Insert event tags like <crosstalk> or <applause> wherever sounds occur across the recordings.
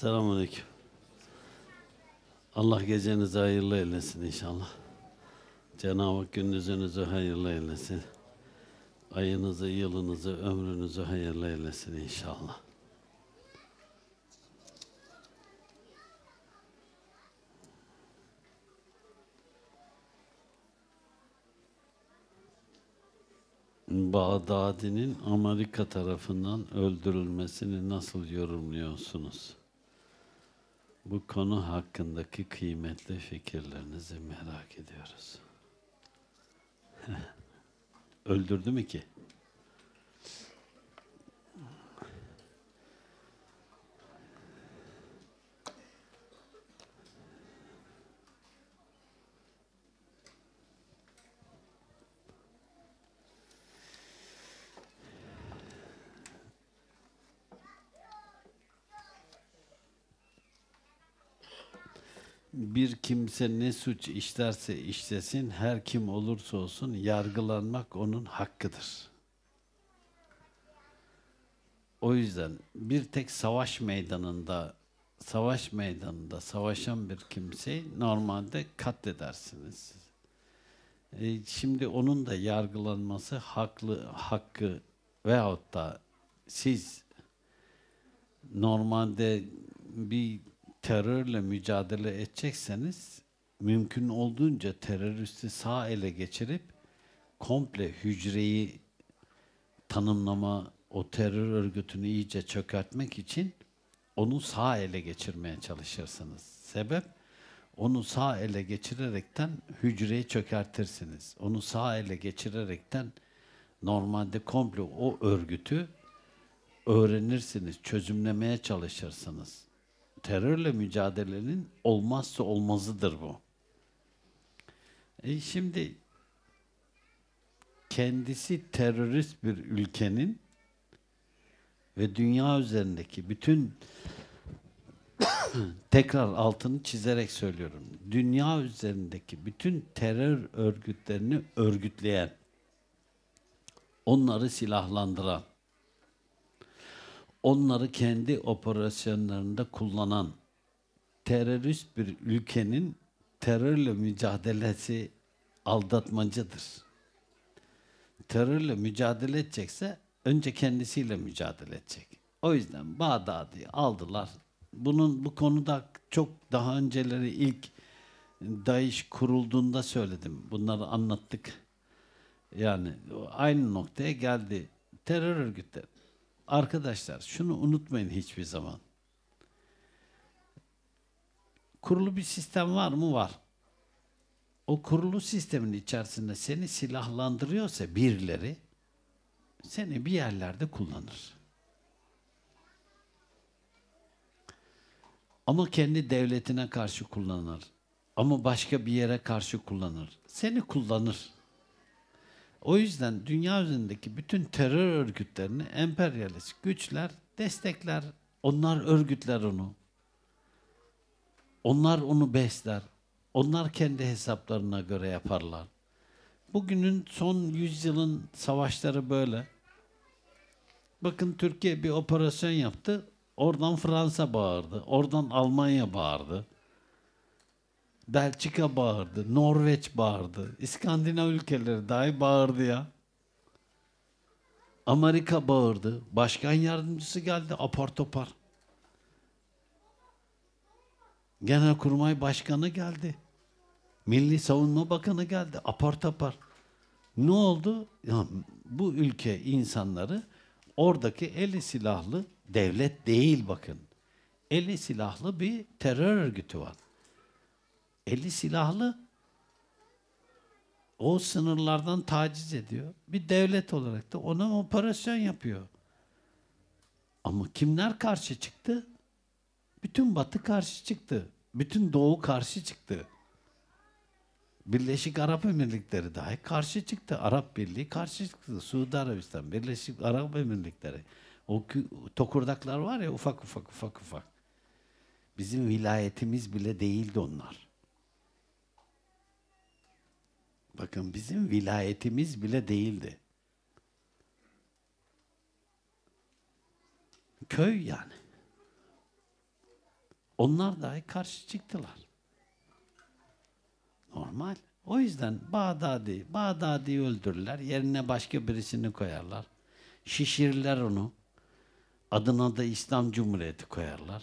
Selamünaleyküm. Allah gecenizi hayırlı eylesin inşallah. Cenab-ı Hak gündüzünüzü hayırlı eylesin. Ayınızı, yılınızı, ömrünüzü hayırlı eylesin inşallah. Bağdadi'nin Amerika tarafından öldürülmesini nasıl yorumluyorsunuz? Bu konu hakkındaki kıymetli fikirlerinizi merak ediyoruz. <laughs> Öldürdü mü ki? kimse ne suç işlerse işlesin, her kim olursa olsun yargılanmak onun hakkıdır. O yüzden bir tek savaş meydanında, savaş meydanında savaşan bir kimseyi normalde katledersiniz. E, şimdi onun da yargılanması haklı hakkı veyahut da siz normalde bir terörle mücadele edecekseniz mümkün olduğunca teröristi sağ ele geçirip komple hücreyi tanımlama, o terör örgütünü iyice çökertmek için onu sağ ele geçirmeye çalışırsınız. Sebep onu sağ ele geçirerekten hücreyi çökertirsiniz. Onu sağ ele geçirerekten normalde komple o örgütü öğrenirsiniz, çözümlemeye çalışırsınız terörle mücadelenin olmazsa olmazıdır bu. E şimdi kendisi terörist bir ülkenin ve dünya üzerindeki bütün <coughs> tekrar altını çizerek söylüyorum. Dünya üzerindeki bütün terör örgütlerini örgütleyen, onları silahlandıran, onları kendi operasyonlarında kullanan terörist bir ülkenin terörle mücadelesi aldatmacıdır. Terörle mücadele edecekse önce kendisiyle mücadele edecek. O yüzden Bağdadi aldılar. Bunun bu konuda çok daha önceleri ilk DAEŞ kurulduğunda söyledim. Bunları anlattık. Yani aynı noktaya geldi. Terör örgütleri Arkadaşlar şunu unutmayın hiçbir zaman. Kurulu bir sistem var mı? Var. O kurulu sistemin içerisinde seni silahlandırıyorsa birileri seni bir yerlerde kullanır. Ama kendi devletine karşı kullanır. Ama başka bir yere karşı kullanır. Seni kullanır. O yüzden dünya üzerindeki bütün terör örgütlerini emperyalist güçler destekler. Onlar örgütler onu. Onlar onu besler. Onlar kendi hesaplarına göre yaparlar. Bugünün son yüzyılın savaşları böyle. Bakın Türkiye bir operasyon yaptı. Oradan Fransa bağırdı. Oradan Almanya bağırdı. Belçika bağırdı, Norveç bağırdı, İskandinav ülkeleri dahi bağırdı ya. Amerika bağırdı, başkan yardımcısı geldi apar topar. Genelkurmay Başkanı geldi. Milli Savunma Bakanı geldi. Apar topar. Ne oldu? Ya, bu ülke insanları oradaki eli silahlı devlet değil bakın. Eli silahlı bir terör örgütü var. 50 silahlı o sınırlardan taciz ediyor. Bir devlet olarak da ona operasyon yapıyor. Ama kimler karşı çıktı? Bütün Batı karşı çıktı. Bütün Doğu karşı çıktı. Birleşik Arap Emirlikleri dahi karşı çıktı. Arap Birliği karşı çıktı. Suudi Arabistan, Birleşik Arap Emirlikleri. O tokurdaklar var ya ufak ufak ufak ufak. Bizim vilayetimiz bile değildi onlar. Bakın bizim vilayetimiz bile değildi. Köy yani. Onlar dahi karşı çıktılar. Normal. O yüzden Bağdadi, Bağdadi öldürürler. Yerine başka birisini koyarlar. Şişirirler onu. Adına da İslam Cumhuriyeti koyarlar.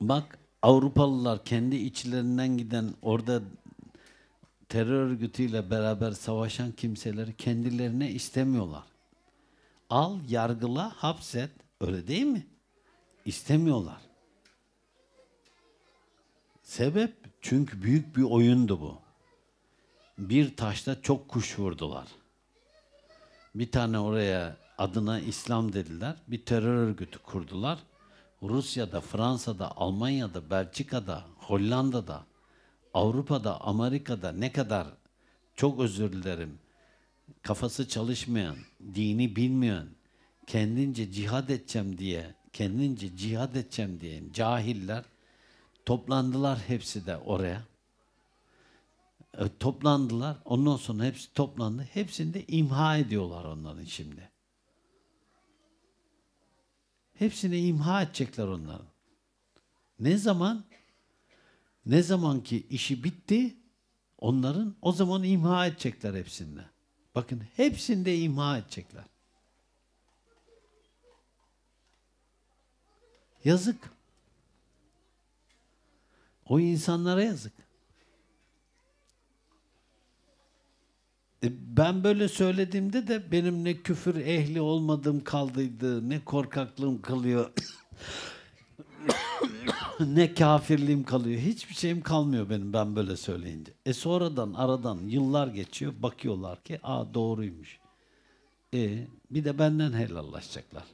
Bak Avrupalılar kendi içlerinden giden orada terör örgütüyle beraber savaşan kimseleri kendilerine istemiyorlar. Al, yargıla, hapset. Öyle değil mi? İstemiyorlar. Sebep çünkü büyük bir oyundu bu. Bir taşta çok kuş vurdular. Bir tane oraya adına İslam dediler. Bir terör örgütü kurdular. Rusya'da, Fransa'da, Almanya'da, Belçika'da, Hollanda'da, Avrupa'da, Amerika'da ne kadar çok özür dilerim kafası çalışmayan, dini bilmeyen, kendince cihad edeceğim diye, kendince cihad edeceğim diyen cahiller toplandılar hepsi de oraya. E, toplandılar. Ondan sonra hepsi toplandı. Hepsini de imha ediyorlar onların şimdi. Hepsini imha edecekler onların. Ne zaman? Ne zaman ki işi bitti onların o zaman imha edecekler hepsinde. Bakın hepsinde imha edecekler. Yazık. O insanlara yazık. E, ben böyle söylediğimde de benim ne küfür ehli olmadığım kaldıydı, ne korkaklığım kılıyor. <coughs> ne kafirliğim kalıyor. Hiçbir şeyim kalmıyor benim ben böyle söyleyince. E sonradan aradan yıllar geçiyor. Bakıyorlar ki a doğruymuş. E bir de benden helallaşacaklar.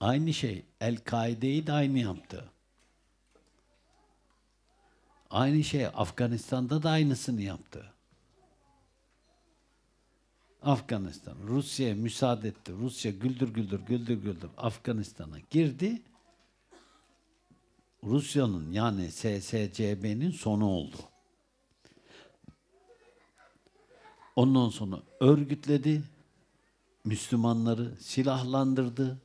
Aynı şey El-Kaide'yi de aynı yaptı. Aynı şey Afganistan'da da aynısını yaptı. Afganistan. Rusya'ya müsaade etti. Rusya güldür güldür güldür güldür Afganistan'a girdi. Rusya'nın yani SSCB'nin sonu oldu. Ondan sonra örgütledi, Müslümanları silahlandırdı,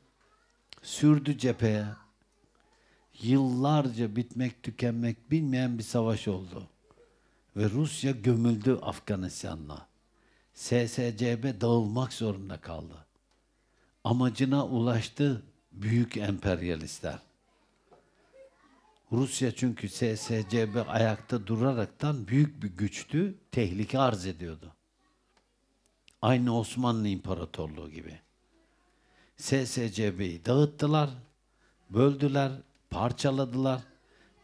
sürdü cepheye. Yıllarca bitmek tükenmek bilmeyen bir savaş oldu. Ve Rusya gömüldü Afganistan'la. SSCB dağılmak zorunda kaldı. Amacına ulaştı büyük emperyalistler. Rusya çünkü SSCB ayakta duraraktan büyük bir güçtü, tehlike arz ediyordu. Aynı Osmanlı İmparatorluğu gibi. SSCB'yi dağıttılar, böldüler, parçaladılar.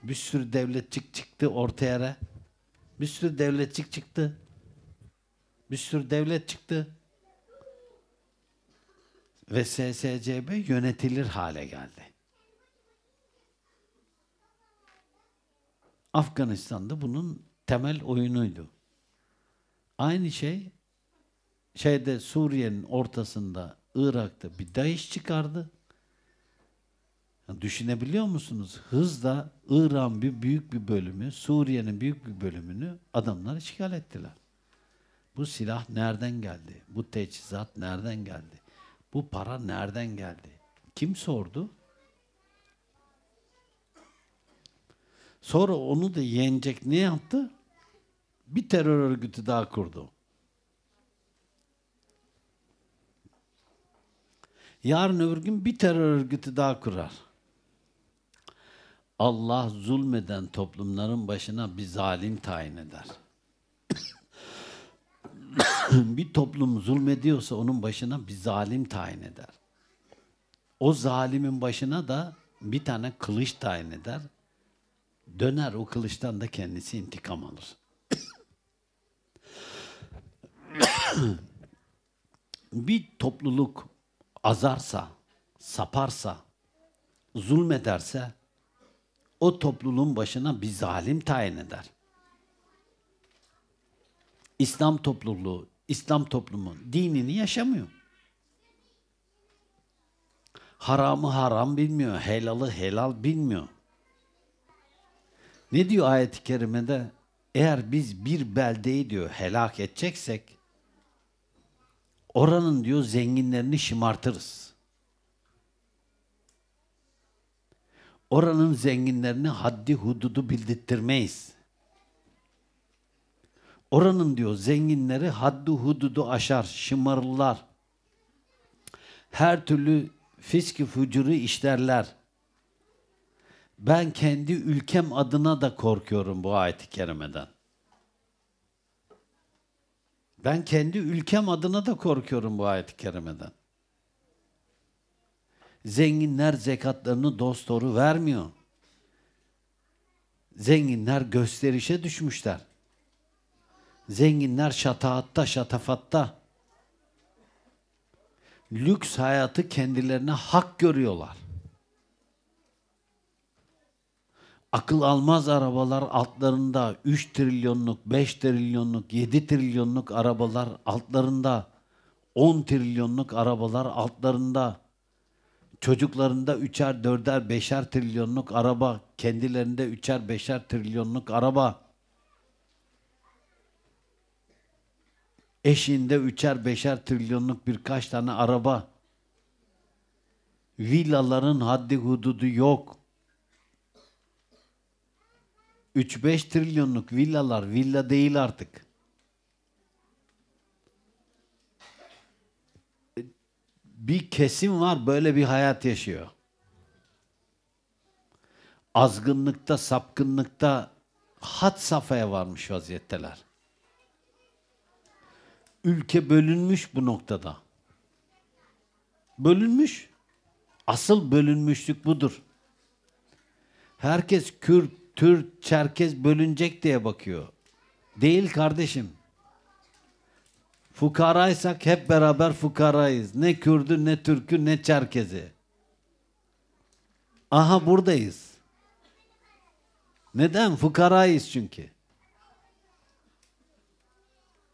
Bir sürü devletçik çıktı ortaya. Bir sürü devletçik çıktı. Bir sürü devlet çıktı. Ve SSCB yönetilir hale geldi. Afganistan'da bunun temel oyunuydu. Aynı şey şeyde Suriye'nin ortasında Irak'ta bir DAEŞ çıkardı. düşünebiliyor musunuz? Hızla İran bir büyük bir bölümü, Suriye'nin büyük bir bölümünü adamlar işgal ettiler. Bu silah nereden geldi? Bu teçhizat nereden geldi? Bu para nereden geldi? Kim sordu? Sonra onu da yenecek ne yaptı? Bir terör örgütü daha kurdu. Yarın öbür gün bir terör örgütü daha kurar. Allah zulmeden toplumların başına bir zalim tayin eder. <coughs> bir toplum zulmediyorsa onun başına bir zalim tayin eder. O zalimin başına da bir tane kılıç tayin eder. Döner o kılıçtan da kendisi intikam alır. <coughs> bir topluluk azarsa, saparsa, zulmederse o topluluğun başına bir zalim tayin eder. İslam topluluğu, İslam toplumu dinini yaşamıyor. Haramı haram bilmiyor, helalı helal bilmiyor. Ne diyor ayet-i kerimede? Eğer biz bir beldeyi diyor helak edeceksek, oranın diyor zenginlerini şımartırız. Oranın zenginlerini haddi hududu bildirtmeyiz. Oranın diyor zenginleri haddu hududu aşar, şımarırlar. Her türlü fiski fucuru işlerler. Ben kendi ülkem adına da korkuyorum bu ayeti kerimeden. Ben kendi ülkem adına da korkuyorum bu ayet-i kerimeden. Zenginler zekatlarını dost vermiyor. Zenginler gösterişe düşmüşler. Zenginler şataatta, şatafatta. Lüks hayatı kendilerine hak görüyorlar. Akıl almaz arabalar altlarında 3 trilyonluk, 5 trilyonluk, 7 trilyonluk arabalar altlarında. 10 trilyonluk arabalar altlarında. Çocuklarında üçer, dörder, beşer trilyonluk araba. Kendilerinde üçer, beşer trilyonluk araba. Eşinde üçer beşer trilyonluk birkaç tane araba. Villaların haddi hududu yok. 3-5 trilyonluk villalar villa değil artık. Bir kesim var böyle bir hayat yaşıyor. Azgınlıkta, sapkınlıkta had safhaya varmış vaziyetteler ülke bölünmüş bu noktada. Bölünmüş. Asıl bölünmüşlük budur. Herkes Kürt, Türk, Çerkez bölünecek diye bakıyor. Değil kardeşim. Fukaraysak hep beraber fukarayız. Ne Kürdü, ne Türk'ü, ne Çerkezi. Aha buradayız. Neden? Fukarayız çünkü.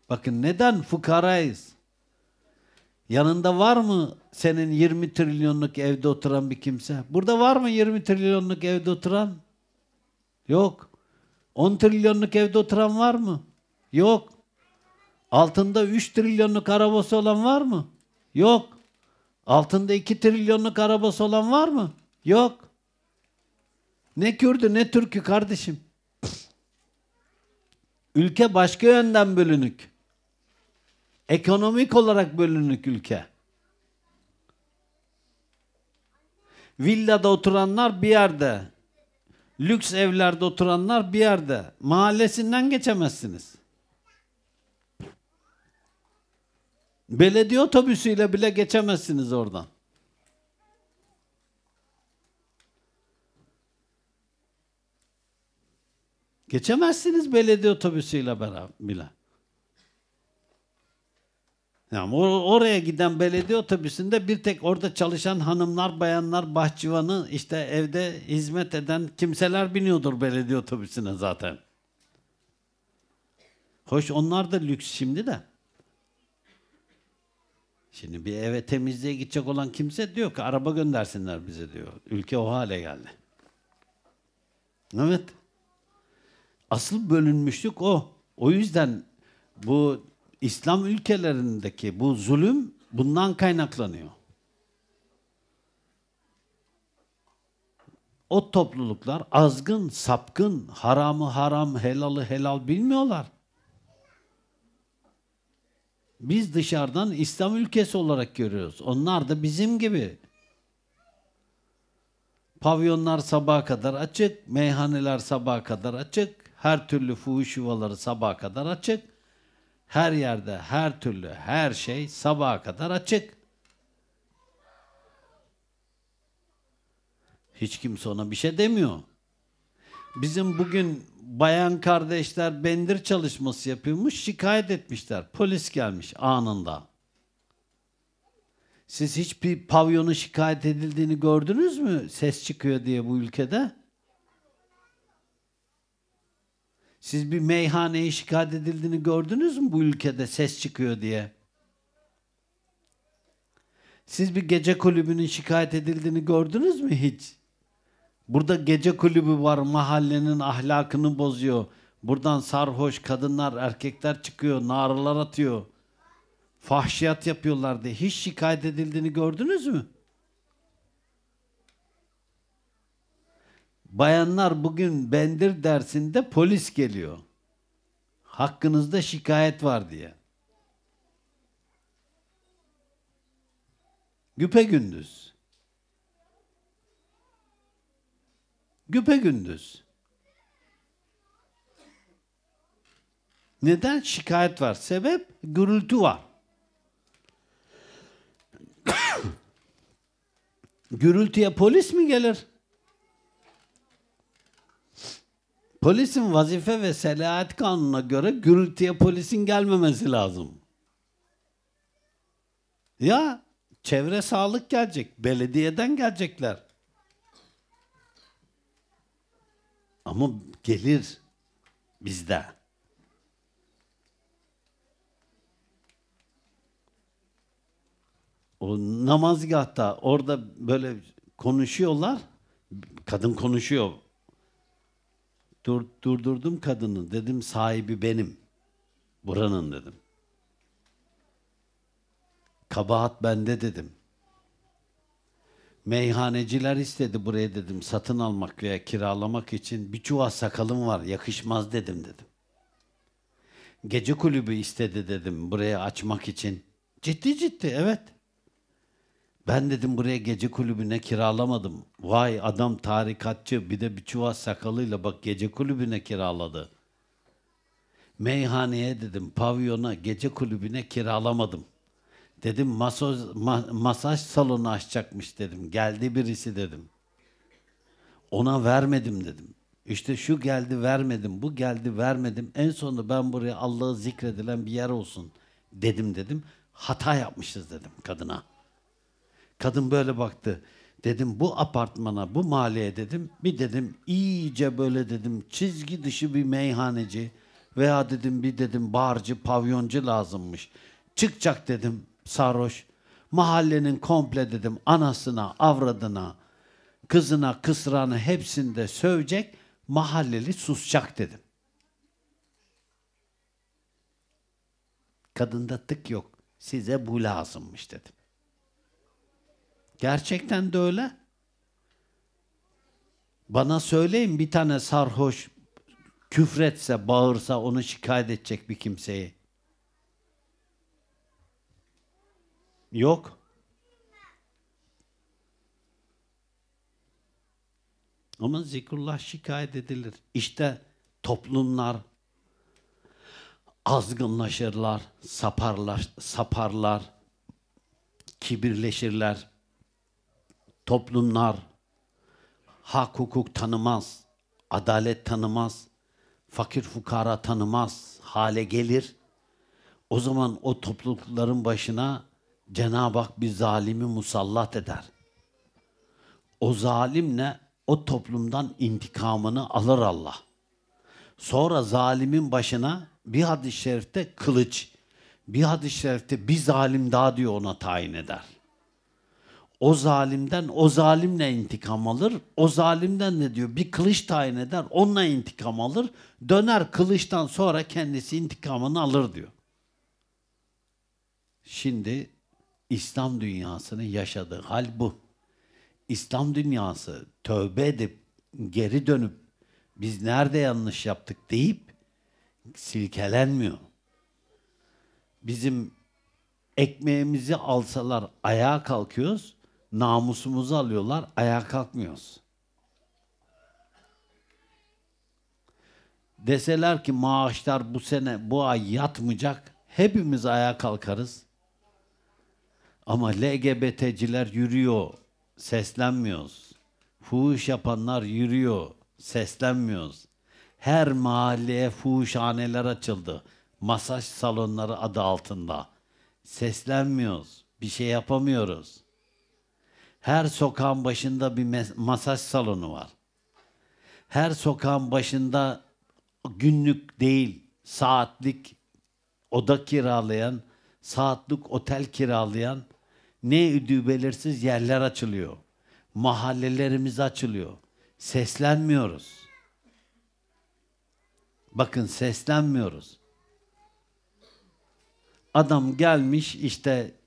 Bakın neden fukarayız? Yanında var mı senin 20 trilyonluk evde oturan bir kimse? Burada var mı 20 trilyonluk evde oturan? Yok. 10 trilyonluk evde oturan var mı? Yok. Altında 3 trilyonluk arabası olan var mı? Yok. Altında 2 trilyonluk arabası olan var mı? Yok. Ne Kürdü ne Türk'ü kardeşim. Ülke başka yönden bölünük. Ekonomik olarak bölünük ülke. Villada oturanlar bir yerde. Lüks evlerde oturanlar bir yerde. Mahallesinden geçemezsiniz. Belediye otobüsüyle bile geçemezsiniz oradan. Geçemezsiniz belediye otobüsüyle beraber bile. Yani or oraya giden belediye otobüsünde bir tek orada çalışan hanımlar, bayanlar, bahçıvanı işte evde hizmet eden kimseler biniyordur belediye otobüsüne zaten. Hoş onlar da lüks şimdi de. Şimdi bir eve temizliğe gidecek olan kimse diyor ki araba göndersinler bize diyor. Ülke o hale geldi. Evet. Asıl bölünmüşlük o. O yüzden bu İslam ülkelerindeki bu zulüm bundan kaynaklanıyor. O topluluklar azgın, sapkın, haramı haram, helalı helal bilmiyorlar. Biz dışarıdan İslam ülkesi olarak görüyoruz. Onlar da bizim gibi. Pavyonlar sabaha kadar açık, meyhaneler sabaha kadar açık, her türlü fuhuş yuvaları sabaha kadar açık her yerde, her türlü, her şey sabaha kadar açık. Hiç kimse ona bir şey demiyor. Bizim bugün bayan kardeşler bendir çalışması yapıyormuş, şikayet etmişler. Polis gelmiş anında. Siz hiçbir pavyonun şikayet edildiğini gördünüz mü? Ses çıkıyor diye bu ülkede. Siz bir meyhaneye şikayet edildiğini gördünüz mü bu ülkede ses çıkıyor diye? Siz bir gece kulübünün şikayet edildiğini gördünüz mü hiç? Burada gece kulübü var, mahallenin ahlakını bozuyor. Buradan sarhoş kadınlar, erkekler çıkıyor, naralar atıyor. Fahşiyat yapıyorlar diye. Hiç şikayet edildiğini gördünüz mü? bayanlar bugün bendir dersinde polis geliyor. Hakkınızda şikayet var diye. Güpe gündüz. Güpe gündüz. Neden şikayet var? Sebep gürültü var. <coughs> Gürültüye polis mi gelir? Polisin vazife ve selahat kanununa göre gürültüye polisin gelmemesi lazım. Ya çevre sağlık gelecek, belediyeden gelecekler. Ama gelir bizde. O namazgahta orada böyle konuşuyorlar. Kadın konuşuyor Dur, durdurdum kadını. Dedim sahibi benim. Buranın dedim. Kabahat bende dedim. Meyhaneciler istedi buraya dedim satın almak veya kiralamak için bir çuval sakalım var yakışmaz dedim dedim. Gece kulübü istedi dedim buraya açmak için. Ciddi ciddi evet. Ben dedim buraya gece kulübüne kiralamadım. Vay adam tarikatçı bir de bir çuva sakalıyla bak gece kulübüne kiraladı. Meyhaneye dedim, pavyona, gece kulübüne kiralamadım. Dedim masoz, ma, masaj salonu açacakmış dedim. Geldi birisi dedim. Ona vermedim dedim. İşte şu geldi vermedim, bu geldi vermedim. En sonunda ben buraya Allah'ı zikredilen bir yer olsun dedim dedim. Hata yapmışız dedim kadına.'' Kadın böyle baktı. Dedim bu apartmana, bu mahalleye dedim. Bir dedim iyice böyle dedim çizgi dışı bir meyhaneci veya dedim bir dedim barcı, pavyoncu lazımmış. Çıkacak dedim sarhoş. Mahallenin komple dedim anasına, avradına, kızına, kısrana hepsinde sövecek. Mahalleli susacak dedim. Kadında tık yok. Size bu lazımmış dedim. Gerçekten de öyle. Bana söyleyin bir tane sarhoş küfretse, bağırsa onu şikayet edecek bir kimseyi. Yok. Ama zikrullah şikayet edilir. İşte toplumlar azgınlaşırlar, saparlar, saparlar, kibirleşirler toplumlar hak hukuk tanımaz, adalet tanımaz, fakir fukara tanımaz hale gelir. O zaman o toplulukların başına Cenab-ı Hak bir zalimi musallat eder. O zalimle o toplumdan intikamını alır Allah. Sonra zalimin başına bir hadis-i şerifte kılıç, bir hadis-i şerifte bir zalim daha diyor ona tayin eder o zalimden o zalimle intikam alır. O zalimden ne diyor? Bir kılıç tayin eder, onunla intikam alır. Döner kılıçtan sonra kendisi intikamını alır diyor. Şimdi İslam dünyasının yaşadığı hal bu. İslam dünyası tövbe edip geri dönüp biz nerede yanlış yaptık deyip silkelenmiyor. Bizim ekmeğimizi alsalar ayağa kalkıyoruz namusumuzu alıyorlar, ayağa kalkmıyoruz. Deseler ki maaşlar bu sene, bu ay yatmayacak, hepimiz ayağa kalkarız. Ama LGBT'ciler yürüyor, seslenmiyoruz. Fuhuş yapanlar yürüyor, seslenmiyoruz. Her mahalleye fuhuşhaneler açıldı. Masaj salonları adı altında. Seslenmiyoruz, bir şey yapamıyoruz.'' Her sokağın başında bir masaj salonu var. Her sokağın başında günlük değil, saatlik oda kiralayan, saatlik otel kiralayan ne üdüğü belirsiz yerler açılıyor. Mahallelerimiz açılıyor. Seslenmiyoruz. Bakın seslenmiyoruz. Adam gelmiş işte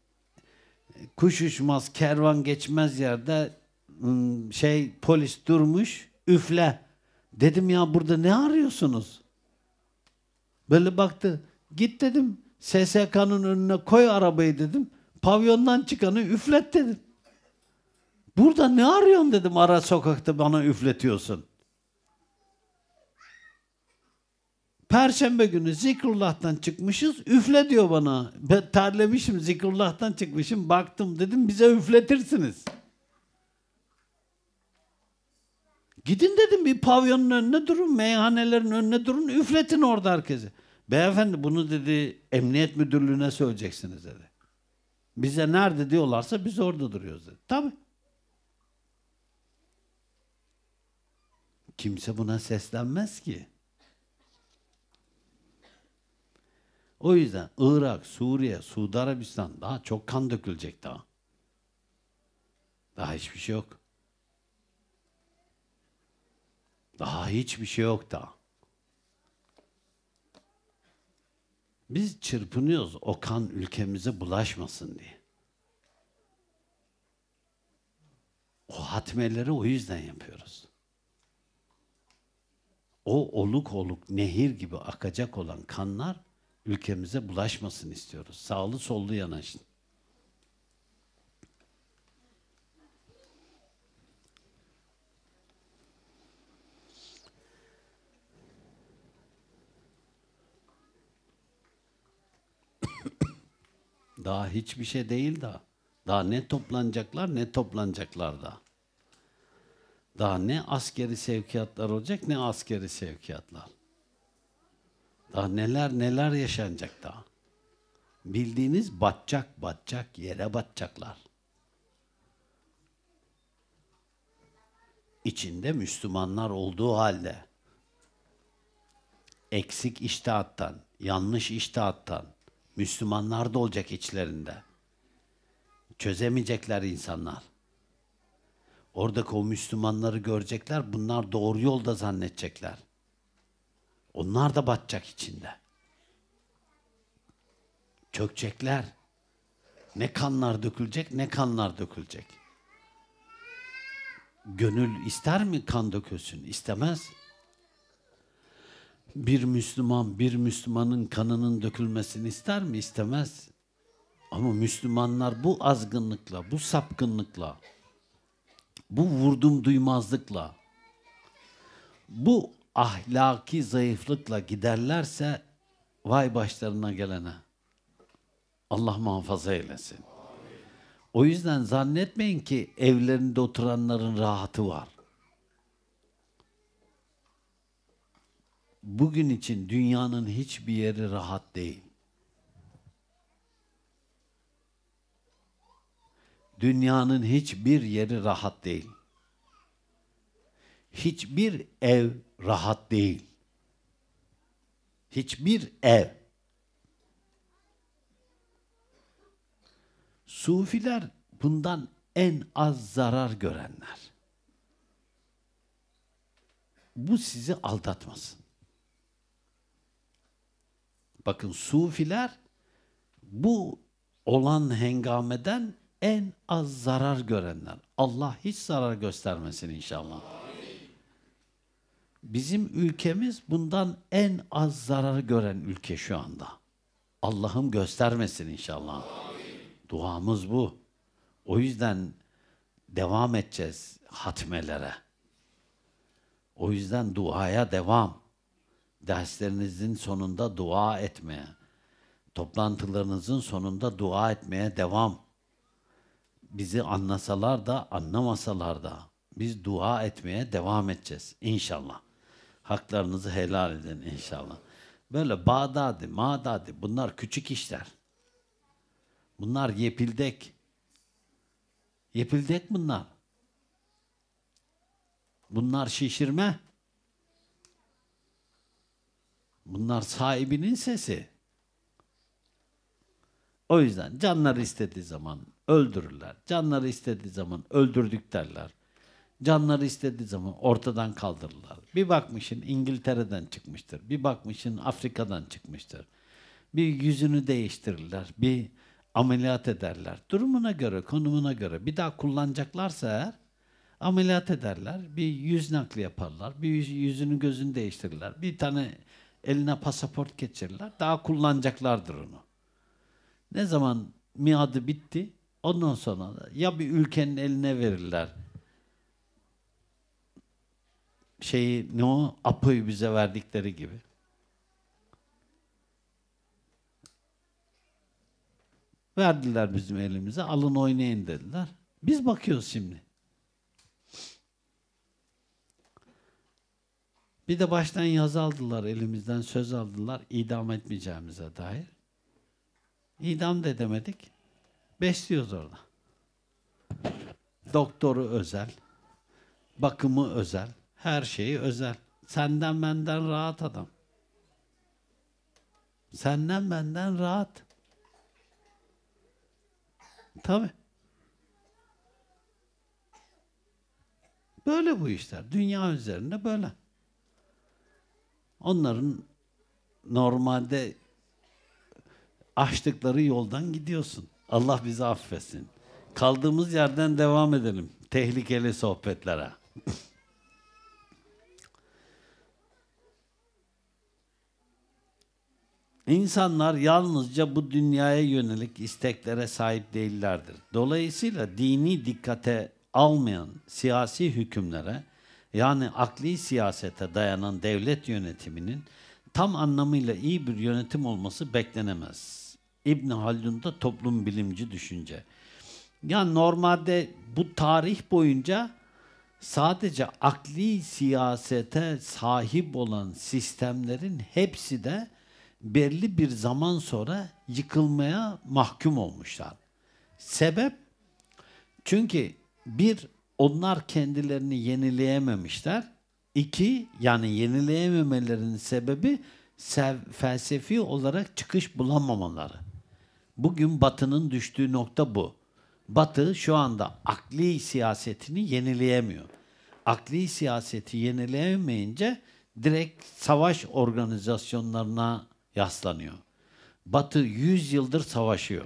kuş uçmaz, kervan geçmez yerde şey polis durmuş, üfle. Dedim ya burada ne arıyorsunuz? Böyle baktı. Git dedim SSK'nın önüne koy arabayı dedim. Pavyondan çıkanı üflet dedim. Burada ne arıyorsun dedim ara sokakta bana üfletiyorsun. Perşembe günü zikrullah'tan çıkmışız. Üfle diyor bana. Ben terlemişim zikrullah'tan çıkmışım. Baktım dedim bize üfletirsiniz. Gidin dedim bir pavyonun önüne durun, meyhanelerin önüne durun, üfletin orada herkesi. Beyefendi bunu dedi emniyet müdürlüğüne söyleyeceksiniz dedi. Bize nerede diyorlarsa biz orada duruyoruz dedi. Tabii. Kimse buna seslenmez ki. O yüzden Irak, Suriye, Suudi Arabistan daha çok kan dökülecek daha. Daha hiçbir şey yok. Daha hiçbir şey yok daha. Biz çırpınıyoruz o kan ülkemize bulaşmasın diye. O hatmeleri o yüzden yapıyoruz. O oluk oluk nehir gibi akacak olan kanlar ülkemize bulaşmasın istiyoruz. Sağlı sollu yanaşın. <coughs> Daha hiçbir şey değil daha Daha ne toplanacaklar ne toplanacaklar da. Daha ne askeri sevkiyatlar olacak ne askeri sevkiyatlar. Daha neler neler yaşanacak daha. Bildiğiniz batacak batacak yere batacaklar. İçinde Müslümanlar olduğu halde eksik iştihattan, yanlış iştihattan Müslümanlar da olacak içlerinde. Çözemeyecekler insanlar. Oradaki o Müslümanları görecekler, bunlar doğru yolda zannedecekler. Onlar da batacak içinde. Çökecekler. Ne kanlar dökülecek, ne kanlar dökülecek. Gönül ister mi kan dökülsün? İstemez. Bir Müslüman, bir Müslümanın kanının dökülmesini ister mi? İstemez. Ama Müslümanlar bu azgınlıkla, bu sapkınlıkla, bu vurdum duymazlıkla, bu ahlaki zayıflıkla giderlerse vay başlarına gelene. Allah muhafaza eylesin. O yüzden zannetmeyin ki evlerinde oturanların rahatı var. Bugün için dünyanın hiçbir yeri rahat değil. Dünyanın hiçbir yeri rahat değil. Hiçbir ev rahat değil. Hiçbir ev. Sufiler bundan en az zarar görenler. Bu sizi aldatmasın. Bakın sufiler bu olan hengameden en az zarar görenler. Allah hiç zarar göstermesin inşallah. Bizim ülkemiz bundan en az zararı gören ülke şu anda. Allah'ım göstermesin inşallah. Amin. Duamız bu. O yüzden devam edeceğiz hatmelere. O yüzden duaya devam. Derslerinizin sonunda dua etmeye, toplantılarınızın sonunda dua etmeye devam. Bizi anlasalar da anlamasalar da biz dua etmeye devam edeceğiz inşallah haklarınızı helal edin inşallah. Böyle Bağdadi, Madadi bunlar küçük işler. Bunlar yepildek. Yepildek bunlar. Bunlar şişirme. Bunlar sahibinin sesi. O yüzden canları istediği zaman öldürürler. Canları istediği zaman öldürdük derler. Canları istediği zaman ortadan kaldırırlar. Bir bakmışın İngiltere'den çıkmıştır. Bir bakmışın Afrika'dan çıkmıştır. Bir yüzünü değiştirirler. Bir ameliyat ederler. Durumuna göre, konumuna göre. Bir daha kullanacaklarsa eğer ameliyat ederler. Bir yüz nakli yaparlar. Bir yüz, yüzünü gözünü değiştirirler. Bir tane eline pasaport geçirirler. Daha kullanacaklardır onu. Ne zaman miadı bitti ondan sonra da ya bir ülkenin eline verirler şeyi ne o? Apo'yu bize verdikleri gibi. Verdiler bizim elimize. Alın oynayın dediler. Biz bakıyoruz şimdi. Bir de baştan yazı aldılar elimizden, söz aldılar idam etmeyeceğimize dair. İdam da demedik. Besliyoruz orada. Doktoru özel, bakımı özel, her şeyi özel. Senden benden rahat adam. Senden benden rahat. Tabi. Böyle bu işler. Dünya üzerinde böyle. Onların normalde açtıkları yoldan gidiyorsun. Allah bizi affetsin. Kaldığımız yerden devam edelim. Tehlikeli sohbetlere. <laughs> İnsanlar yalnızca bu dünyaya yönelik isteklere sahip değillerdir. Dolayısıyla dini dikkate almayan siyasi hükümlere yani akli siyasete dayanan devlet yönetiminin tam anlamıyla iyi bir yönetim olması beklenemez. İbn Haldun'da toplum bilimci düşünce. Yani normalde bu tarih boyunca sadece akli siyasete sahip olan sistemlerin hepsi de belli bir zaman sonra yıkılmaya mahkum olmuşlar. Sebep çünkü bir onlar kendilerini yenileyememişler. İki yani yenileyememelerinin sebebi felsefi olarak çıkış bulamamaları. Bugün Batı'nın düştüğü nokta bu. Batı şu anda akli siyasetini yenileyemiyor. Akli siyaseti yenileyemeyince direkt savaş organizasyonlarına yaslanıyor. Batı 100 yıldır savaşıyor.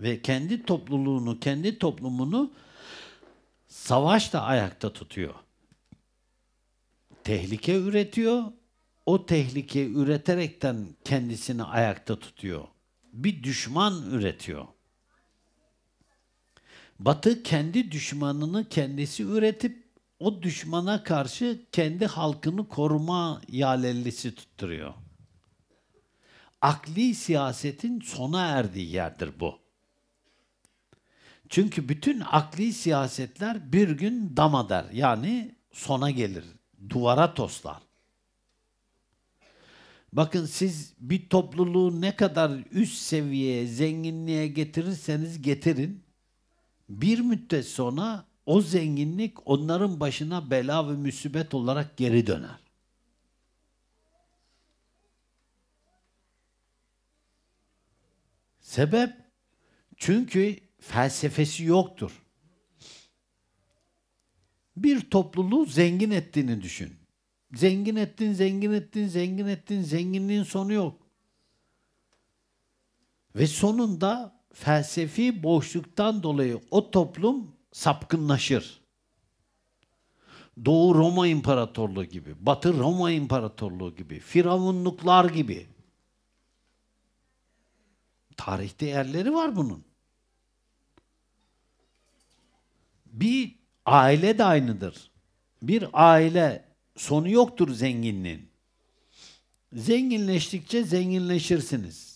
Ve kendi topluluğunu, kendi toplumunu savaşla ayakta tutuyor. Tehlike üretiyor. O tehlike üreterekten kendisini ayakta tutuyor. Bir düşman üretiyor. Batı kendi düşmanını kendisi üretip o düşmana karşı kendi halkını koruma yalellisi tutturuyor. Akli siyasetin sona erdiği yerdir bu. Çünkü bütün akli siyasetler bir gün dama der. Yani sona gelir, duvara toslar. Bakın siz bir topluluğu ne kadar üst seviyeye, zenginliğe getirirseniz getirin, bir müddet sonra o zenginlik onların başına bela ve müsibet olarak geri döner. Sebep çünkü felsefesi yoktur. Bir topluluğu zengin ettiğini düşün. Zengin ettin, zengin ettin, zengin ettin, zenginliğin sonu yok. Ve sonunda felsefi boşluktan dolayı o toplum sapkınlaşır. Doğu Roma İmparatorluğu gibi, Batı Roma İmparatorluğu gibi, Firavunluklar gibi. Tarihte yerleri var bunun. Bir aile de aynıdır. Bir aile sonu yoktur zenginliğin. Zenginleştikçe zenginleşirsiniz.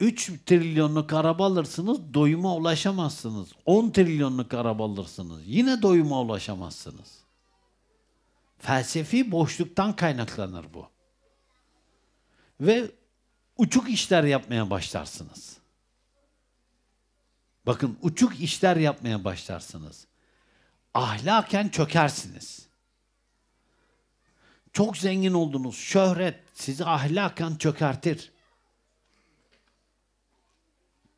3 trilyonluk araba alırsınız, doyuma ulaşamazsınız. 10 trilyonluk araba alırsınız, yine doyuma ulaşamazsınız. Felsefi boşluktan kaynaklanır bu. Ve uçuk işler yapmaya başlarsınız. Bakın uçuk işler yapmaya başlarsınız. Ahlaken çökersiniz. Çok zengin oldunuz, şöhret sizi ahlaken çökertir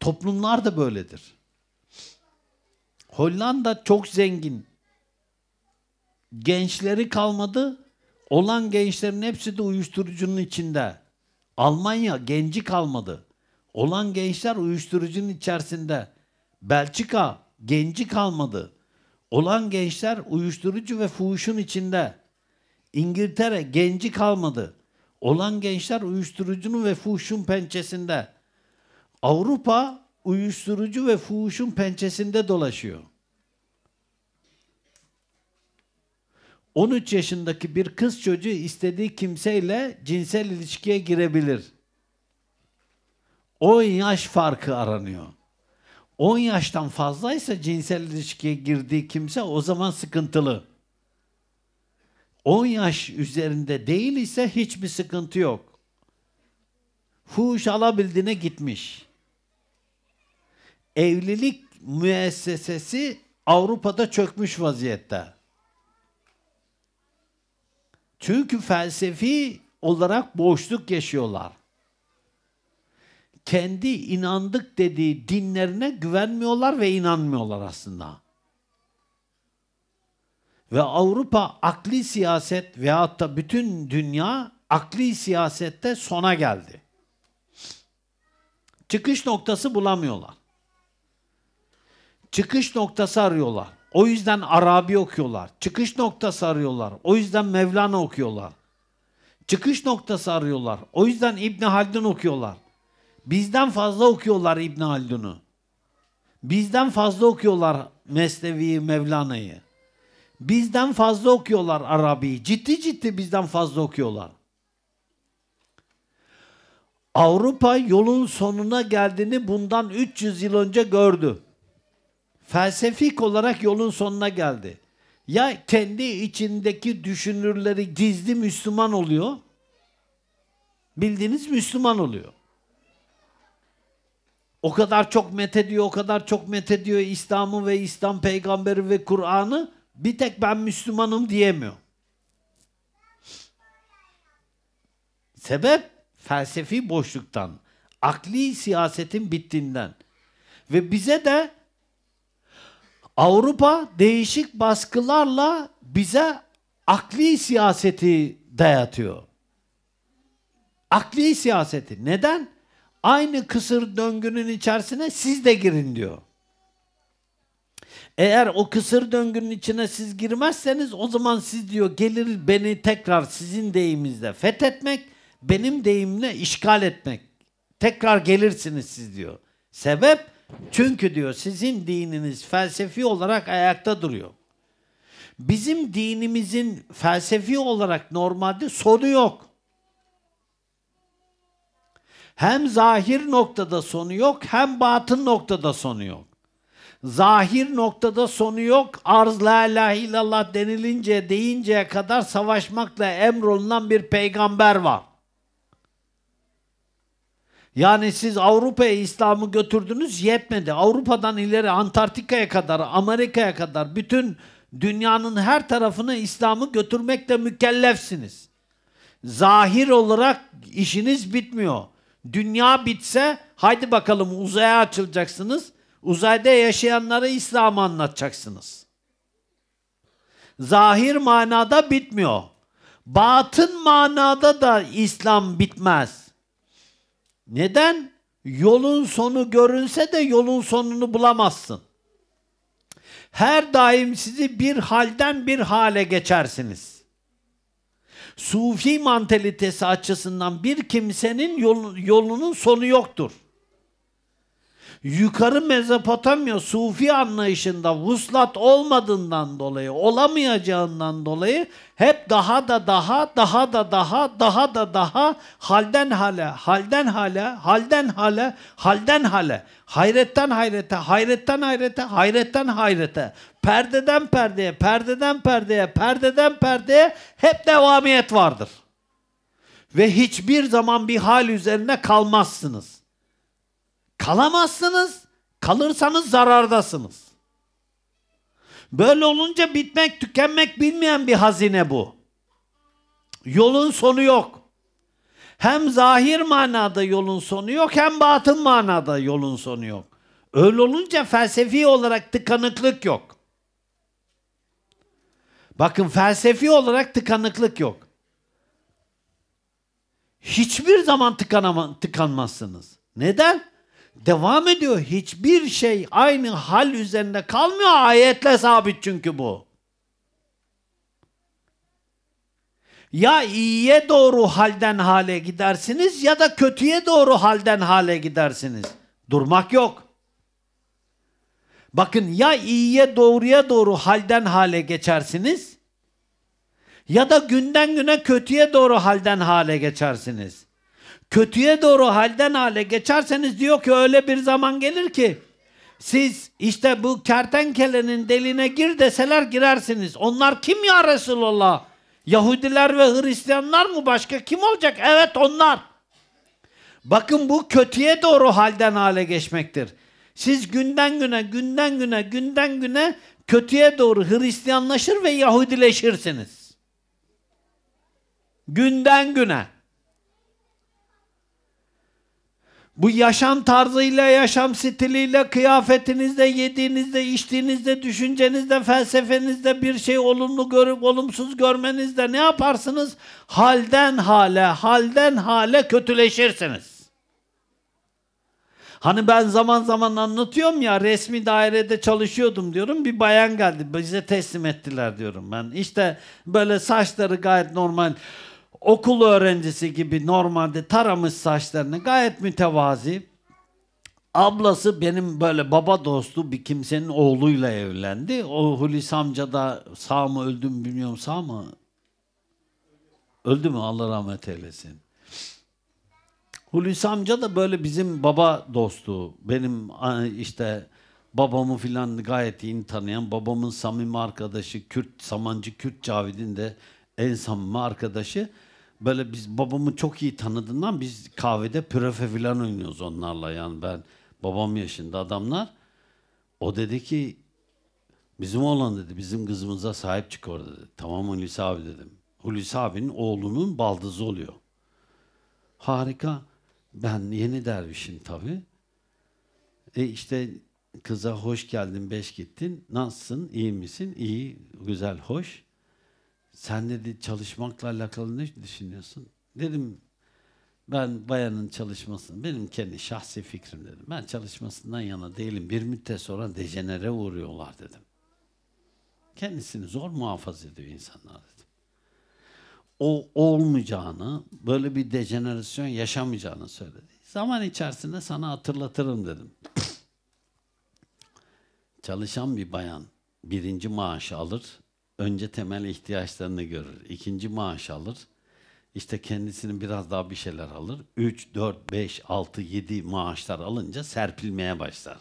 Toplumlar da böyledir. Hollanda çok zengin. Gençleri kalmadı. Olan gençlerin hepsi de uyuşturucunun içinde. Almanya genci kalmadı. Olan gençler uyuşturucunun içerisinde. Belçika genci kalmadı. Olan gençler uyuşturucu ve fuhuşun içinde. İngiltere genci kalmadı. Olan gençler uyuşturucunun ve fuhuşun pençesinde. Avrupa uyuşturucu ve fuhuşun pençesinde dolaşıyor. 13 yaşındaki bir kız çocuğu istediği kimseyle cinsel ilişkiye girebilir. 10 yaş farkı aranıyor. 10 yaştan fazlaysa cinsel ilişkiye girdiği kimse o zaman sıkıntılı. 10 yaş üzerinde değil ise hiçbir sıkıntı yok. Fuhuş alabildiğine gitmiş evlilik müessesesi Avrupa'da çökmüş vaziyette. Çünkü felsefi olarak boşluk yaşıyorlar. Kendi inandık dediği dinlerine güvenmiyorlar ve inanmıyorlar aslında. Ve Avrupa akli siyaset veyahut da bütün dünya akli siyasette sona geldi. Çıkış noktası bulamıyorlar. Çıkış noktası arıyorlar. O yüzden Arabi okuyorlar. Çıkış noktası arıyorlar. O yüzden Mevlana okuyorlar. Çıkış noktası arıyorlar. O yüzden İbn Haldun okuyorlar. Bizden fazla okuyorlar İbn Haldun'u. Bizden fazla okuyorlar Mesnevi'yi, Mevlana'yı. Bizden fazla okuyorlar Arabi'yi. Ciddi ciddi bizden fazla okuyorlar. Avrupa yolun sonuna geldiğini bundan 300 yıl önce gördü felsefik olarak yolun sonuna geldi. Ya kendi içindeki düşünürleri gizli Müslüman oluyor, bildiğiniz Müslüman oluyor. O kadar çok methediyor, o kadar çok methediyor İslam'ı ve İslam peygamberi ve Kur'an'ı bir tek ben Müslümanım diyemiyor. Sebep felsefi boşluktan, akli siyasetin bittiğinden. Ve bize de Avrupa değişik baskılarla bize akli siyaseti dayatıyor. Akli siyaseti. Neden? Aynı kısır döngünün içerisine siz de girin diyor. Eğer o kısır döngünün içine siz girmezseniz o zaman siz diyor gelir beni tekrar sizin deyiminizle fethetmek, benim deyimle işgal etmek. Tekrar gelirsiniz siz diyor. Sebep? Çünkü diyor sizin dininiz felsefi olarak ayakta duruyor. Bizim dinimizin felsefi olarak normalde sonu yok. Hem zahir noktada sonu yok hem batın noktada sonu yok. Zahir noktada sonu yok. Arz la ilahe illallah denilince deyinceye kadar savaşmakla emrolunan bir peygamber var. Yani siz Avrupa'ya İslam'ı götürdünüz yetmedi. Avrupa'dan ileri Antarktika'ya kadar, Amerika'ya kadar bütün dünyanın her tarafına İslam'ı götürmekle mükellefsiniz. Zahir olarak işiniz bitmiyor. Dünya bitse haydi bakalım uzaya açılacaksınız. Uzayda yaşayanlara İslam'ı anlatacaksınız. Zahir manada bitmiyor. Batın manada da İslam bitmez. Neden? Yolun sonu görünse de yolun sonunu bulamazsın. Her daim sizi bir halden bir hale geçersiniz. Sufi mantalitesi açısından bir kimsenin yol, yolunun sonu yoktur yukarı Mezopotamya Sufi anlayışında vuslat olmadığından dolayı, olamayacağından dolayı hep daha da daha, daha da daha, daha da daha halden hale, halden hale, halden hale, halden hale, hayretten hayrete, hayretten hayrete, hayretten hayrete, perdeden perdeye, perdeden perdeye, perdeden perdeye hep devamiyet vardır. Ve hiçbir zaman bir hal üzerine kalmazsınız. Kalamazsınız. Kalırsanız zarardasınız. Böyle olunca bitmek, tükenmek bilmeyen bir hazine bu. Yolun sonu yok. Hem zahir manada yolun sonu yok hem batın manada yolun sonu yok. Öyle olunca felsefi olarak tıkanıklık yok. Bakın felsefi olarak tıkanıklık yok. Hiçbir zaman tıkanama, tıkanmazsınız. Neden? Devam ediyor. Hiçbir şey aynı hal üzerinde kalmıyor. Ayetle sabit çünkü bu. Ya iyiye doğru halden hale gidersiniz ya da kötüye doğru halden hale gidersiniz. Durmak yok. Bakın ya iyiye doğruya doğru halden hale geçersiniz ya da günden güne kötüye doğru halden hale geçersiniz kötüye doğru halden hale geçerseniz diyor ki öyle bir zaman gelir ki siz işte bu kertenkelenin deline gir deseler girersiniz. Onlar kim ya Resulallah? Yahudiler ve Hristiyanlar mı başka kim olacak? Evet onlar. Bakın bu kötüye doğru halden hale geçmektir. Siz günden güne, günden güne, günden güne kötüye doğru Hristiyanlaşır ve Yahudileşirsiniz. Günden güne. Bu yaşam tarzıyla, yaşam stiliyle, kıyafetinizde, yediğinizde, içtiğinizde, düşüncenizde, felsefenizde bir şey olumlu görüp olumsuz görmenizde ne yaparsınız? Halden hale, halden hale kötüleşirsiniz. Hani ben zaman zaman anlatıyorum ya resmi dairede çalışıyordum diyorum. Bir bayan geldi bize teslim ettiler diyorum ben. İşte böyle saçları gayet normal okul öğrencisi gibi normalde taramış saçlarını gayet mütevazi. Ablası benim böyle baba dostu bir kimsenin oğluyla evlendi. O Hulusi amca da sağ mı öldü mü bilmiyorum sağ mı? Öldü mü Allah rahmet eylesin. Hulusi amca da böyle bizim baba dostu. Benim işte babamı filan gayet iyi tanıyan, babamın samimi arkadaşı Kürt, Samancı Kürt Cavid'in de en samimi arkadaşı böyle biz babamı çok iyi tanıdığından biz kahvede pürefe falan oynuyoruz onlarla. Yani ben babam yaşında adamlar. O dedi ki bizim oğlan dedi bizim kızımıza sahip çık orada dedi. Tamam Hulusi abi dedim. Hulusi abinin oğlunun baldızı oluyor. Harika. Ben yeni dervişim tabii. E işte kıza hoş geldin, beş gittin. Nasılsın, iyi misin? İyi, güzel, hoş sen dedi çalışmakla alakalı ne düşünüyorsun? Dedim ben bayanın çalışmasını, benim kendi şahsi fikrim dedim. Ben çalışmasından yana değilim. Bir müddet sonra dejenere uğruyorlar dedim. Kendisini zor muhafaza ediyor insanlar dedim. O olmayacağını, böyle bir dejenerasyon yaşamayacağını söyledi. Zaman içerisinde sana hatırlatırım dedim. <clears throat> Çalışan bir bayan birinci maaşı alır, önce temel ihtiyaçlarını görür. İkinci maaş alır. İşte kendisinin biraz daha bir şeyler alır. 3, 4, 5, 6, 7 maaşlar alınca serpilmeye başlar.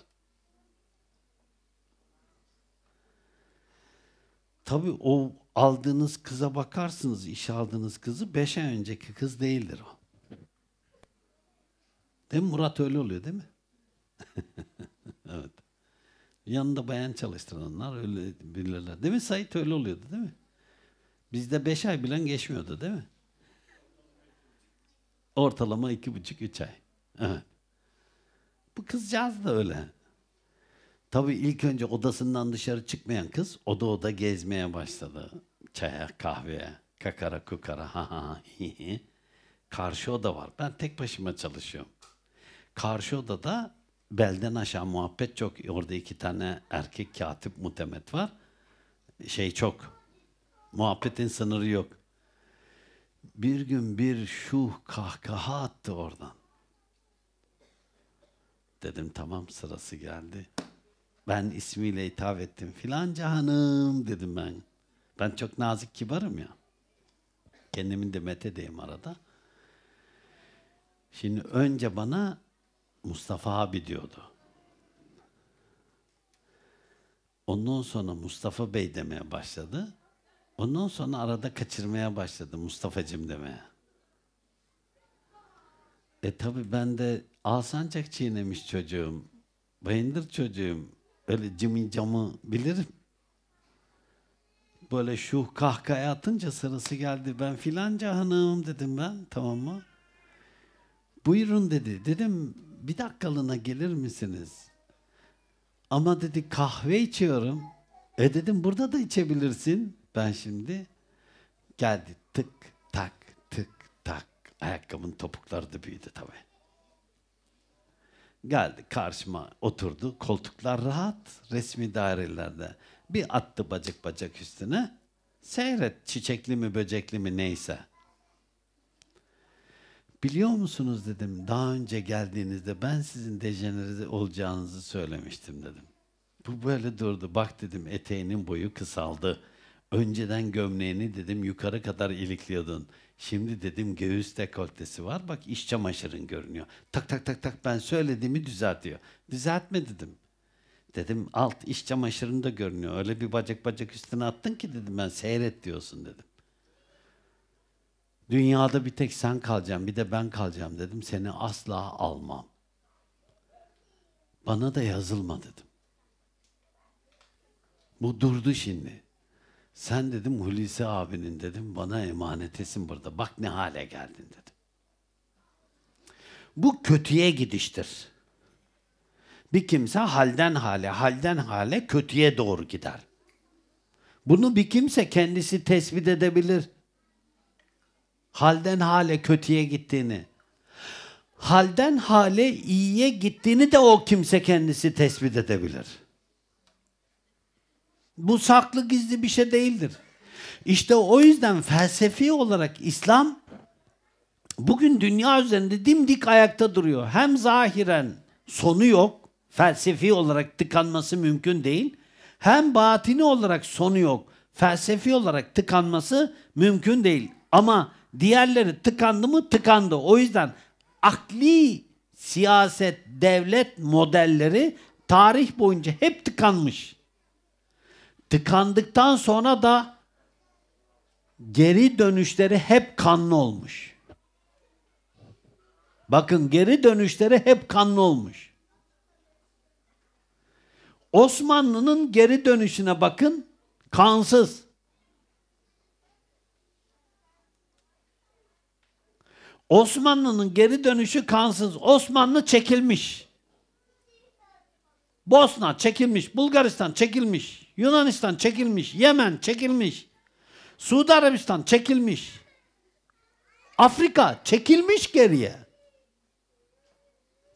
Tabii o aldığınız kıza bakarsınız, işe aldığınız kızı 5 ay önceki kız değildir o. Değil mi Murat öyle oluyor değil mi? <laughs> evet. Yanında bayan çalıştıranlar öyle bilirler. Değil mi Sait öyle oluyordu değil mi? Bizde beş ay bilen geçmiyordu değil mi? Ortalama iki buçuk üç ay. Bu kızcağız da öyle. Tabii ilk önce odasından dışarı çıkmayan kız oda oda gezmeye başladı. Çaya, kahveye, kakara kukara ha ha hi Karşı oda var. Ben tek başıma çalışıyorum. Karşı odada belden aşağı muhabbet çok. Orada iki tane erkek katip mutemet var. Şey çok. Muhabbetin sınırı yok. Bir gün bir şu kahkaha attı oradan. Dedim tamam sırası geldi. Ben ismiyle hitap ettim. Filanca hanım dedim ben. Ben çok nazik kibarım ya. Kendimin de metedeyim arada. Şimdi önce bana Mustafa abi diyordu. Ondan sonra Mustafa Bey demeye başladı. Ondan sonra arada kaçırmaya başladı Mustafa'cım demeye. E tabi ben de alsancak çiğnemiş çocuğum, bayındır çocuğum, öyle cimin camı bilirim. Böyle şu kahkaya atınca sırası geldi. Ben filanca hanım dedim ben tamam mı? Buyurun dedi. Dedim bir dakikalığına gelir misiniz? Ama dedi kahve içiyorum. E dedim burada da içebilirsin. Ben şimdi geldi tık tak tık tak. Ayakkabının topukları da büyüdü tabii. Geldi karşıma oturdu. Koltuklar rahat resmi dairelerde. Bir attı bacak bacak üstüne. Seyret çiçekli mi böcekli mi neyse. Biliyor musunuz dedim daha önce geldiğinizde ben sizin dejenerize olacağınızı söylemiştim dedim. Bu böyle durdu. Bak dedim eteğinin boyu kısaldı. Önceden gömleğini dedim yukarı kadar ilikliyordun. Şimdi dedim göğüs dekoltesi var. Bak iş çamaşırın görünüyor. Tak tak tak tak ben söylediğimi düzeltiyor. Düzeltme dedim. Dedim alt iş çamaşırın da görünüyor. Öyle bir bacak bacak üstüne attın ki dedim ben seyret diyorsun dedim. Dünyada bir tek sen kalacaksın, bir de ben kalacağım dedim. Seni asla almam. Bana da yazılma dedim. Bu durdu şimdi. Sen dedim Hulusi abinin dedim bana emanetesin burada. Bak ne hale geldin dedim. Bu kötüye gidiştir. Bir kimse halden hale, halden hale kötüye doğru gider. Bunu bir kimse kendisi tespit edebilir halden hale kötüye gittiğini, halden hale iyiye gittiğini de o kimse kendisi tespit edebilir. Bu saklı gizli bir şey değildir. İşte o yüzden felsefi olarak İslam bugün dünya üzerinde dimdik ayakta duruyor. Hem zahiren sonu yok, felsefi olarak tıkanması mümkün değil. Hem batini olarak sonu yok, felsefi olarak tıkanması mümkün değil. Ama Diğerleri tıkandı mı tıkandı. O yüzden akli siyaset, devlet modelleri tarih boyunca hep tıkanmış. Tıkandıktan sonra da geri dönüşleri hep kanlı olmuş. Bakın geri dönüşleri hep kanlı olmuş. Osmanlı'nın geri dönüşüne bakın kansız. Osmanlı'nın geri dönüşü kansız. Osmanlı çekilmiş. Bosna çekilmiş, Bulgaristan çekilmiş, Yunanistan çekilmiş, Yemen çekilmiş, Suudi Arabistan çekilmiş. Afrika çekilmiş geriye.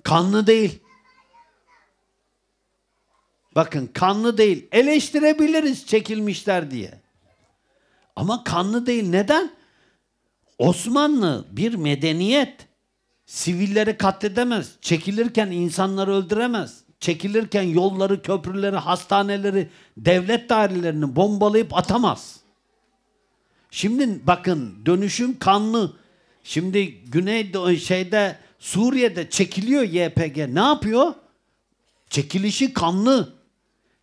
Kanlı değil. Bakın kanlı değil. Eleştirebiliriz çekilmişler diye. Ama kanlı değil. Neden? Osmanlı bir medeniyet. Sivilleri katledemez. Çekilirken insanları öldüremez. Çekilirken yolları, köprüleri, hastaneleri, devlet dairelerini bombalayıp atamaz. Şimdi bakın dönüşüm kanlı. Şimdi Güney'de, şeyde Suriye'de çekiliyor YPG. Ne yapıyor? Çekilişi kanlı.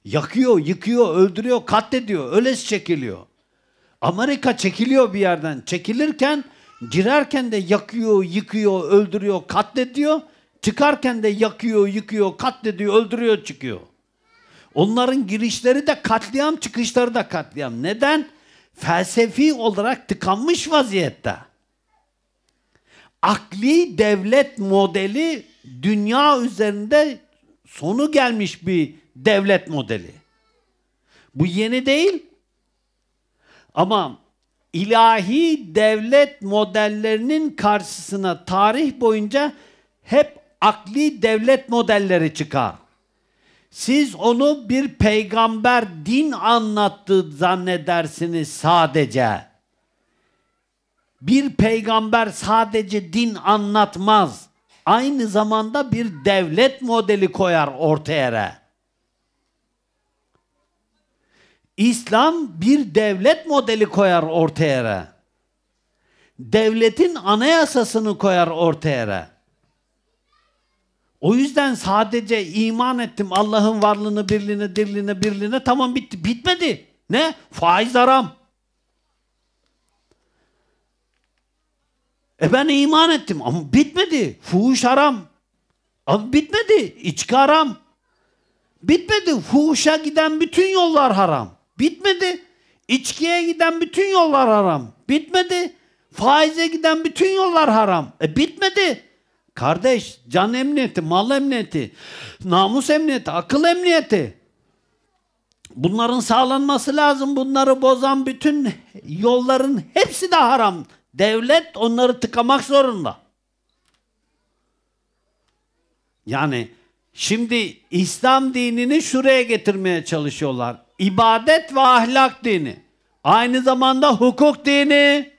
Yakıyor, yıkıyor, öldürüyor, katlediyor. Öylesi çekiliyor. Amerika çekiliyor bir yerden. Çekilirken girerken de yakıyor, yıkıyor, öldürüyor, katlediyor. Çıkarken de yakıyor, yıkıyor, katlediyor, öldürüyor, çıkıyor. Onların girişleri de katliam, çıkışları da katliam. Neden? Felsefi olarak tıkanmış vaziyette. Akli devlet modeli dünya üzerinde sonu gelmiş bir devlet modeli. Bu yeni değil. Ama ilahi devlet modellerinin karşısına tarih boyunca hep akli devlet modelleri çıkar. Siz onu bir peygamber din anlattı zannedersiniz sadece. Bir peygamber sadece din anlatmaz. Aynı zamanda bir devlet modeli koyar ortaya. İslam bir devlet modeli koyar ortaya. Devletin anayasasını koyar ortaya. O yüzden sadece iman ettim Allah'ın varlığını, birliğine, dirliğine, birliğine tamam bitti. Bitmedi. Ne? Faiz haram. E ben iman ettim ama bitmedi. Fuhuş haram. Ama bitmedi. İçki haram. Bitmedi. Fuhuşa giden bütün yollar haram. Bitmedi. İçkiye giden bütün yollar haram. Bitmedi. Faize giden bütün yollar haram. E bitmedi. Kardeş, can emniyeti, mal emniyeti, namus emniyeti, akıl emniyeti. Bunların sağlanması lazım. Bunları bozan bütün yolların hepsi de haram. Devlet onları tıkamak zorunda. Yani şimdi İslam dinini şuraya getirmeye çalışıyorlar ibadet ve ahlak dini. Aynı zamanda hukuk dini.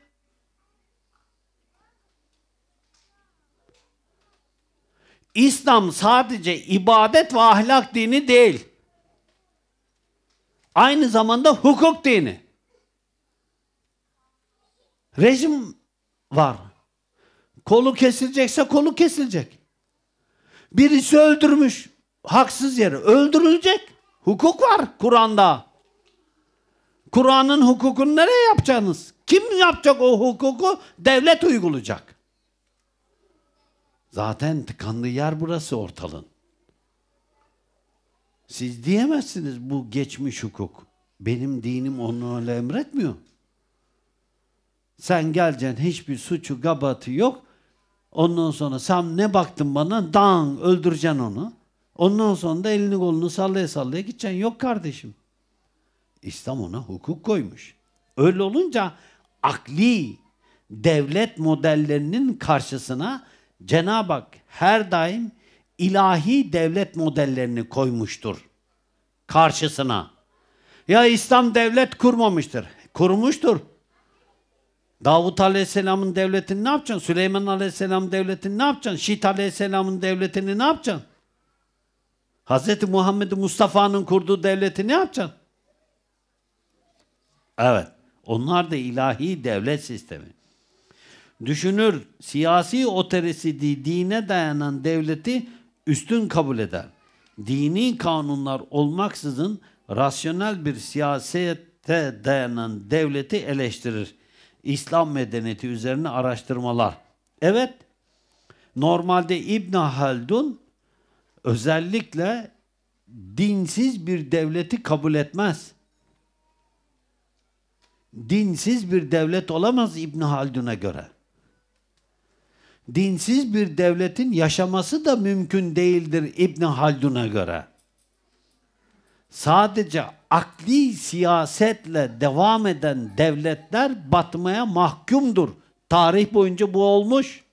İslam sadece ibadet ve ahlak dini değil. Aynı zamanda hukuk dini. Rejim var. Kolu kesilecekse kolu kesilecek. Birisi öldürmüş haksız yere öldürülecek. Hukuk var Kur'an'da. Kur'an'ın hukukunu nereye yapacaksınız? Kim yapacak o hukuku? Devlet uygulayacak. Zaten tıkandığı yer burası ortalığın. Siz diyemezsiniz bu geçmiş hukuk. Benim dinim onu öyle emretmiyor. Sen geleceksin hiçbir suçu gabatı yok. Ondan sonra sen ne baktın bana? Dan öldüreceksin onu. Ondan sonra da elini kolunu sallaya sallaya gideceksin. Yok kardeşim. İslam ona hukuk koymuş. Öyle olunca akli devlet modellerinin karşısına Cenab-ı Hak her daim ilahi devlet modellerini koymuştur karşısına. Ya İslam devlet kurmamıştır. Kurmuştur. Davut Aleyhisselam'ın devletini ne yapacaksın? Süleyman Aleyhisselam devletini ne yapacaksın? Şit Aleyhisselam'ın devletini ne yapacaksın? Hz. Muhammed Mustafa'nın kurduğu devleti ne yapacaksın? Evet. Onlar da ilahi devlet sistemi. Düşünür, siyasi otoritesi dine dayanan devleti üstün kabul eder. Dini kanunlar olmaksızın rasyonel bir siyasete dayanan devleti eleştirir. İslam medeniyeti üzerine araştırmalar. Evet, normalde İbn Haldun özellikle dinsiz bir devleti kabul etmez. Dinsiz bir devlet olamaz İbn Haldun'a göre. Dinsiz bir devletin yaşaması da mümkün değildir İbn Haldun'a göre. Sadece akli siyasetle devam eden devletler batmaya mahkumdur. Tarih boyunca bu olmuş.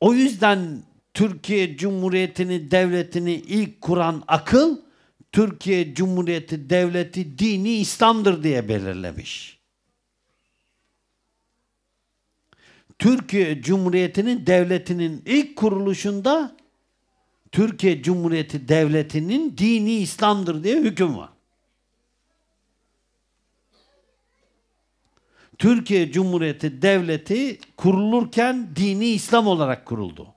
O yüzden Türkiye Cumhuriyeti'ni, devletini ilk kuran akıl Türkiye Cumhuriyeti devleti dini İslam'dır diye belirlemiş. Türkiye Cumhuriyeti'nin devletinin ilk kuruluşunda Türkiye Cumhuriyeti devletinin dini İslam'dır diye hüküm var. Türkiye Cumhuriyeti Devleti kurulurken dini İslam olarak kuruldu.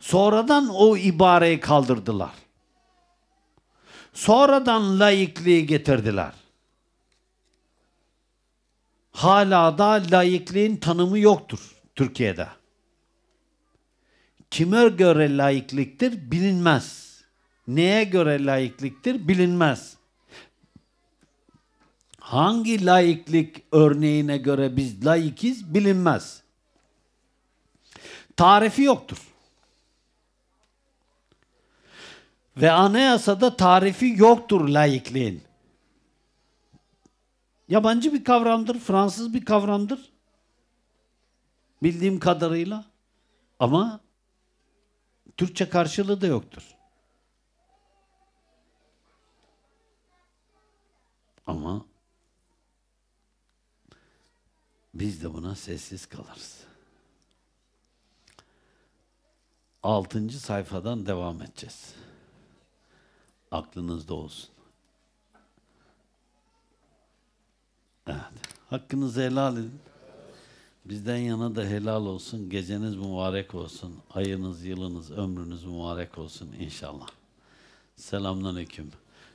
Sonradan o ibareyi kaldırdılar. Sonradan laikliği getirdiler. Hala da laikliğin tanımı yoktur Türkiye'de. Kime göre laikliktir bilinmez. Neye göre laikliktir bilinmez hangi laiklik örneğine göre biz laikiz bilinmez. Tarifi yoktur. Ve anayasada tarifi yoktur laikliğin. Yabancı bir kavramdır, Fransız bir kavramdır. Bildiğim kadarıyla. Ama Türkçe karşılığı da yoktur. Ama biz de buna sessiz kalırız. Altıncı sayfadan devam edeceğiz. Aklınızda olsun. Evet. Hakkınızı helal edin. Bizden yana da helal olsun. Geceniz mübarek olsun. Ayınız, yılınız, ömrünüz mübarek olsun inşallah. Selamünaleyküm.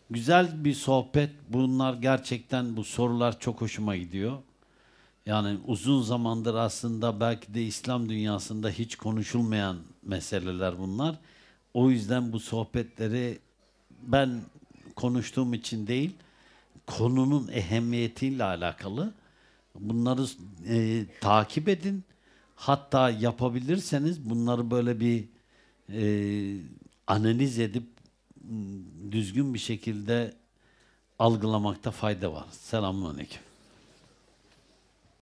Güzel bir sohbet. Bunlar gerçekten bu sorular çok hoşuma gidiyor. Yani uzun zamandır aslında belki de İslam dünyasında hiç konuşulmayan meseleler bunlar. O yüzden bu sohbetleri ben konuştuğum için değil, konunun ehemmiyetiyle alakalı. Bunları e, takip edin. Hatta yapabilirseniz bunları böyle bir e, analiz edip düzgün bir şekilde algılamakta fayda var. Selamun Aleyküm.